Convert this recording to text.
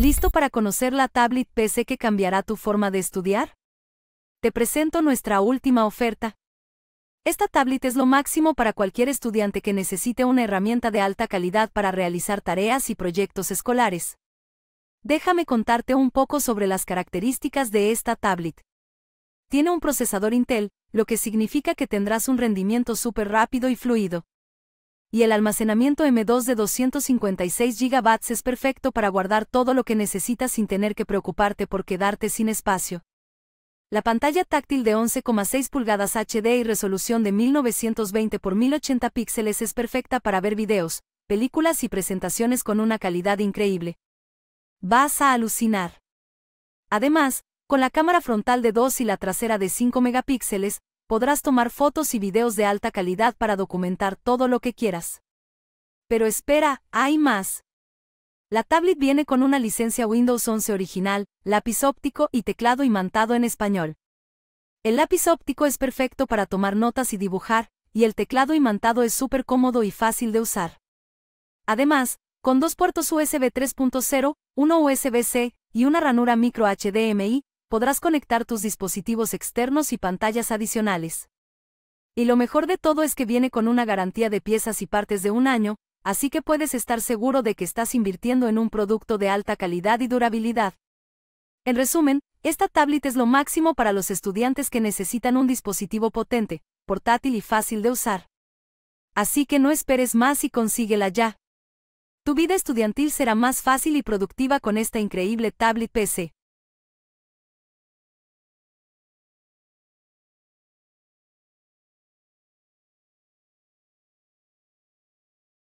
¿Listo para conocer la tablet PC que cambiará tu forma de estudiar? Te presento nuestra última oferta. Esta tablet es lo máximo para cualquier estudiante que necesite una herramienta de alta calidad para realizar tareas y proyectos escolares. Déjame contarte un poco sobre las características de esta tablet. Tiene un procesador Intel, lo que significa que tendrás un rendimiento súper rápido y fluido y el almacenamiento M2 de 256 GB es perfecto para guardar todo lo que necesitas sin tener que preocuparte por quedarte sin espacio. La pantalla táctil de 11,6 pulgadas HD y resolución de 1920 x 1080 píxeles es perfecta para ver videos, películas y presentaciones con una calidad increíble. Vas a alucinar. Además, con la cámara frontal de 2 y la trasera de 5 megapíxeles, podrás tomar fotos y videos de alta calidad para documentar todo lo que quieras. Pero espera, hay más. La tablet viene con una licencia Windows 11 original, lápiz óptico y teclado imantado en español. El lápiz óptico es perfecto para tomar notas y dibujar, y el teclado imantado es súper cómodo y fácil de usar. Además, con dos puertos USB 3.0, uno USB-C y una ranura micro HDMI, podrás conectar tus dispositivos externos y pantallas adicionales. Y lo mejor de todo es que viene con una garantía de piezas y partes de un año, así que puedes estar seguro de que estás invirtiendo en un producto de alta calidad y durabilidad. En resumen, esta tablet es lo máximo para los estudiantes que necesitan un dispositivo potente, portátil y fácil de usar. Así que no esperes más y consíguela ya. Tu vida estudiantil será más fácil y productiva con esta increíble tablet PC.